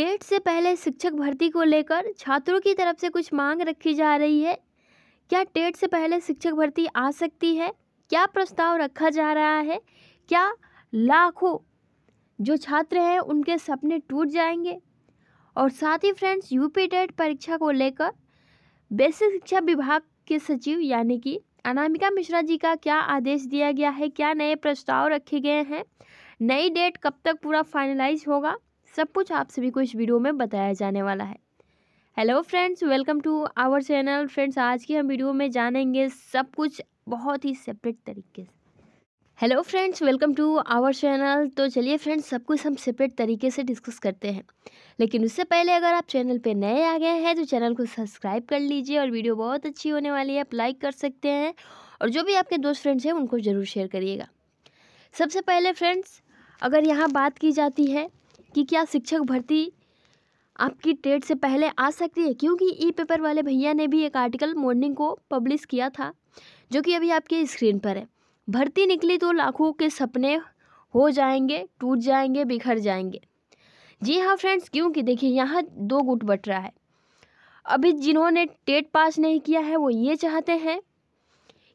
TET से पहले शिक्षक भर्ती को लेकर छात्रों की तरफ से कुछ मांग रखी जा रही है क्या टेट से पहले शिक्षक भर्ती आ सकती है क्या प्रस्ताव रखा जा रहा है क्या लाखों जो छात्र हैं उनके सपने टूट जाएंगे और साथ ही फ्रेंड्स यूपी टेट परीक्षा को लेकर बेसिक शिक्षा विभाग के सचिव यानी कि अनामिका मिश्रा जी का क्या आदेश दिया गया है क्या नए प्रस्ताव रखे गए हैं नई डेट कब तक पूरा फाइनलाइज होगा सब कुछ आप सभी को इस वीडियो में बताया जाने वाला है hello friends welcome to our channel friends आज की हम वीडियो में जानेंगे सब कुछ बहुत ही सेपरेट तरीके से hello friends welcome to our channel तो चलिए फ्रेंड्स सब कुछ हम सेपरेट तरीके से डिस्कस करते हैं लेकिन उससे पहले अगर आप चैनल पे नए आ गए हैं तो चैनल को सब्सक्राइब कर लीजिए और वीडियो बहुत अच्छी होने वाली है आप लाइक कर सकते हैं और जो भी आपके दोस्त फ्रेंड्स हैं उनको ज़रूर शेयर करिएगा सबसे पहले फ्रेंड्स अगर यहाँ बात की जाती है कि क्या शिक्षक भर्ती आपकी टेट से पहले आ सकती है क्योंकि ई पेपर वाले भैया ने भी एक आर्टिकल मॉर्निंग को पब्लिश किया था जो कि अभी आपके स्क्रीन पर है भर्ती निकली तो लाखों के सपने हो जाएंगे टूट जाएंगे बिखर जाएंगे जी हाँ फ्रेंड्स क्योंकि देखिए यहाँ दो गुट बट रहा है अभी जिन्होंने टेट पास नहीं किया है वो ये चाहते हैं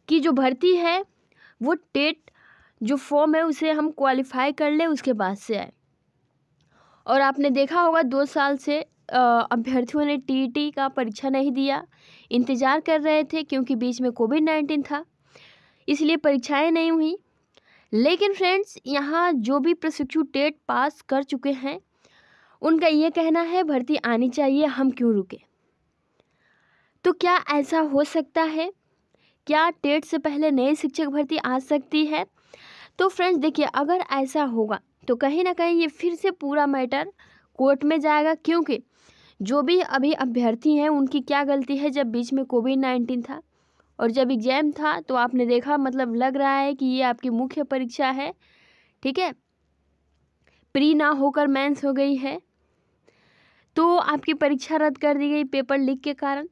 कि जो भर्ती है वो टेट जो फॉर्म है उसे हम क्वालिफाई कर ले उसके बाद से आए और आपने देखा होगा दो साल से अभ्यर्थियों ने टी का परीक्षा नहीं दिया इंतज़ार कर रहे थे क्योंकि बीच में कोविड नाइन्टीन था इसलिए परीक्षाएं नहीं हुई लेकिन फ्रेंड्स यहाँ जो भी प्रशिक्षु टेट पास कर चुके हैं उनका ये कहना है भर्ती आनी चाहिए हम क्यों रुके तो क्या ऐसा हो सकता है क्या टेट से पहले नए शिक्षक भर्ती आ सकती है तो फ्रेंड्स देखिए अगर ऐसा होगा तो कहीं ना कहीं ये फिर से पूरा मैटर कोर्ट में जाएगा क्योंकि जो भी अभी अभ्यर्थी हैं उनकी क्या गलती है जब बीच में कोविड नाइन्टीन था और जब एग्ज़ाम था तो आपने देखा मतलब लग रहा है कि ये आपकी मुख्य परीक्षा है ठीक है प्री ना होकर मैंस हो गई है तो आपकी परीक्षा रद्द कर दी गई पेपर लीक के कारण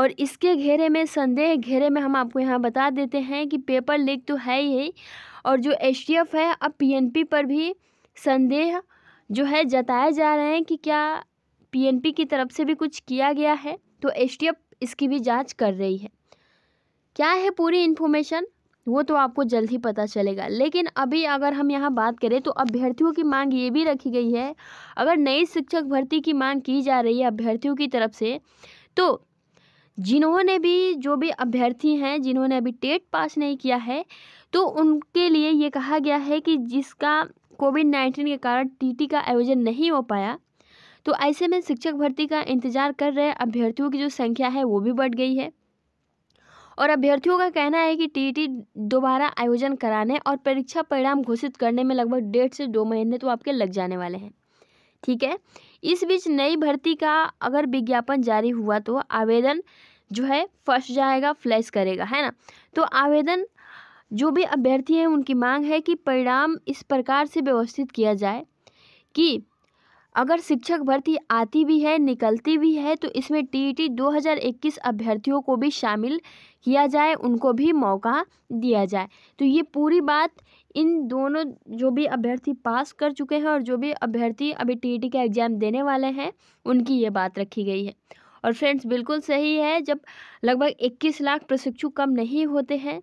और इसके घेरे में संदेह घेरे में हम आपको यहाँ बता देते हैं कि पेपर लीक तो है ही और जो एस है अब पी पर भी संदेह जो है जताए जा रहे हैं कि क्या पीएनपी की तरफ से भी कुछ किया गया है तो एस इसकी भी जांच कर रही है क्या है पूरी इन्फॉर्मेशन वो तो आपको जल्द ही पता चलेगा लेकिन अभी अगर हम यहाँ बात करें तो अभ्यर्थियों की मांग ये भी रखी गई है अगर नई शिक्षक भर्ती की मांग की जा रही है अभ्यर्थियों की तरफ से तो जिन्होंने भी जो भी अभ्यर्थी हैं जिन्होंने अभी टेट पास नहीं किया है तो उनके लिए ये कहा गया है कि जिसका कोविड नाइन्टीन के कारण टीटी का आयोजन नहीं हो पाया तो ऐसे में शिक्षक भर्ती का इंतजार कर रहे अभ्यर्थियों की जो संख्या है वो भी बढ़ गई है और अभ्यर्थियों का कहना है कि टीटी दोबारा आयोजन कराने और परीक्षा परिणाम घोषित करने में लगभग डेढ़ से दो महीने तो आपके लग जाने वाले हैं ठीक है इस बीच नई भर्ती का अगर विज्ञापन जारी हुआ तो आवेदन जो है फंस जाएगा फ्लैश करेगा है ना तो आवेदन जो भी अभ्यर्थी हैं उनकी मांग है कि परिणाम इस प्रकार से व्यवस्थित किया जाए कि अगर शिक्षक भर्ती आती भी है निकलती भी है तो इसमें टीईटी 2021 अभ्यर्थियों को भी शामिल किया जाए उनको भी मौका दिया जाए तो ये पूरी बात इन दोनों जो भी अभ्यर्थी पास कर चुके हैं और जो भी अभ्यर्थी अभी टी का एग्ज़ाम देने वाले हैं उनकी ये बात रखी गई है और फ्रेंड्स बिल्कुल सही है जब लगभग 21 लाख प्रशिक्षु कम नहीं होते हैं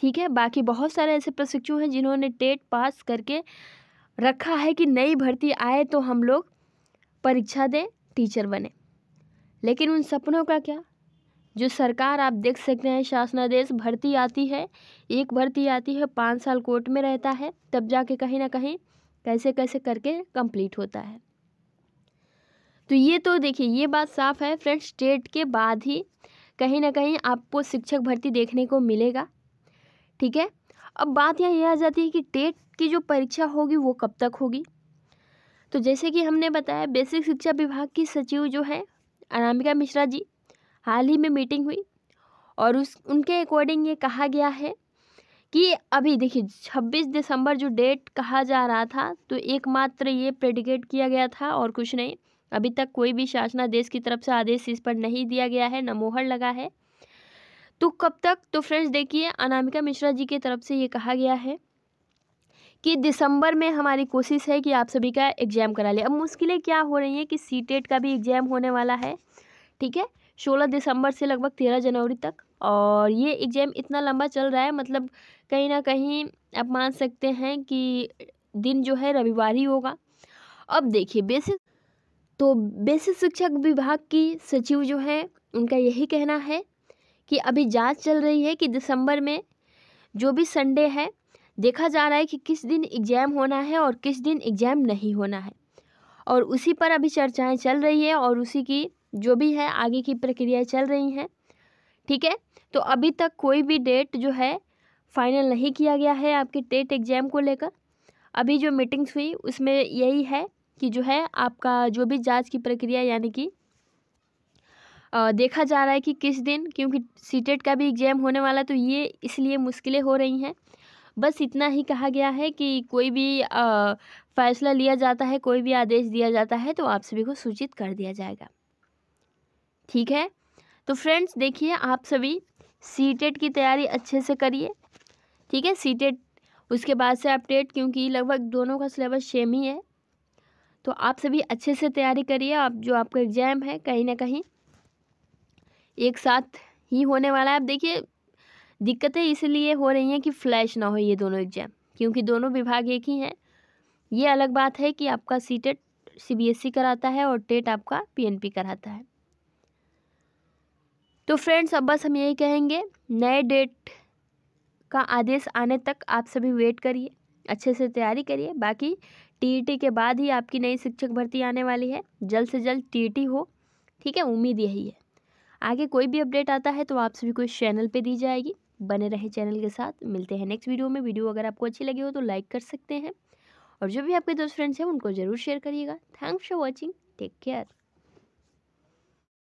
ठीक है बाकी बहुत सारे ऐसे प्रशिक्षु हैं जिन्होंने टेट पास करके रखा है कि नई भर्ती आए तो हम लोग परीक्षा दें टीचर बने लेकिन उन सपनों का क्या जो सरकार आप देख सकते हैं शासनादेश भर्ती आती है एक भर्ती आती है पाँच साल कोर्ट में रहता है तब जाके कहीं ना कहीं कैसे कैसे करके कंप्लीट होता है तो ये तो देखिए ये बात साफ है फ्रेंड्स स्टेट के बाद ही कहीं ना कहीं आपको शिक्षक भर्ती देखने को मिलेगा ठीक है अब बात यहाँ यह आ जाती है कि टेट की जो परीक्षा होगी वो कब तक होगी तो जैसे कि हमने बताया बेसिक शिक्षा विभाग की सचिव जो है अनामिका मिश्रा जी हाल ही में मीटिंग हुई और उस उनके अकॉर्डिंग ये कहा गया है कि अभी देखिए 26 दिसंबर जो डेट कहा जा रहा था तो एकमात्र ये प्रेडिकेट किया गया था और कुछ नहीं अभी तक कोई भी शासनादेश की तरफ से आदेश इस पर नहीं दिया गया है न मोहर लगा है तो कब तक तो फ्रेंड्स देखिए अनामिका मिश्रा जी की तरफ से ये कहा गया है कि दिसंबर में हमारी कोशिश है कि आप सभी का एग्ज़ाम करा लें अब मुश्किलें क्या हो रही हैं कि सी टेट e का भी एग्ज़ाम होने वाला है ठीक है सोलह दिसंबर से लगभग तेरह जनवरी तक और ये एग्ज़ाम इतना लंबा चल रहा है मतलब कहीं ना कहीं आप मान सकते हैं कि दिन जो है रविवार ही होगा अब देखिए बेसिक तो बेसिक शिक्षक विभाग की सचिव जो है उनका यही कहना है कि अभी जांच चल रही है कि दिसंबर में जो भी संडे है देखा जा रहा है कि किस दिन एग्ज़ाम होना है और किस दिन एग्ज़ाम नहीं होना है और उसी पर अभी चर्चाएं चल रही है और उसी की जो भी है आगे की प्रक्रिया चल रही हैं ठीक है तो अभी तक कोई भी डेट जो है फाइनल नहीं किया गया है आपके टेट एग्ज़ाम को लेकर अभी जो मीटिंग्स हुई उसमें यही है कि जो है आपका जो भी जांच की प्रक्रिया यानी कि देखा जा रहा है कि किस दिन क्योंकि सी टेट e का भी एग्ज़ाम होने वाला तो ये इसलिए मुश्किलें हो रही हैं बस इतना ही कहा गया है कि कोई भी आ, फैसला लिया जाता है कोई भी आदेश दिया जाता है तो आप सभी को सूचित कर दिया जाएगा ठीक है तो फ्रेंड्स देखिए आप सभी सी टेट की तैयारी अच्छे से करिए ठीक है सी टेट उसके बाद से अपडेट क्योंकि लगभग दोनों का सिलेबस सेम ही है तो आप सभी अच्छे से तैयारी करिए आप जो आपका एग्ज़ाम है कहीं ना कहीं एक साथ ही होने वाला है आप देखिए दिक्कतें इसलिए हो रही हैं कि फ्लैश ना हो ये दोनों एग्ज़ाम क्योंकि दोनों विभाग एक ही हैं ये अलग बात है कि आपका सी टेट सी कराता है और टेट आपका पी कराता है तो फ्रेंड्स अब बस हम यही कहेंगे नए डेट का आदेश आने तक आप सभी वेट करिए अच्छे से तैयारी करिए बाकी टीईटी e के बाद ही आपकी नई शिक्षक भर्ती आने वाली है जल्द से जल्द टीईटी e हो ठीक है उम्मीद यही है आगे कोई भी अपडेट आता है तो आप सभी को इस चैनल पे दी जाएगी बने रहे चैनल के साथ मिलते हैं नेक्स्ट वीडियो में वीडियो अगर आपको अच्छी लगी हो तो लाइक कर सकते हैं और जो भी आपके दोस्त फ्रेंड्स हैं उनको ज़रूर शेयर करिएगा thanks for watching take care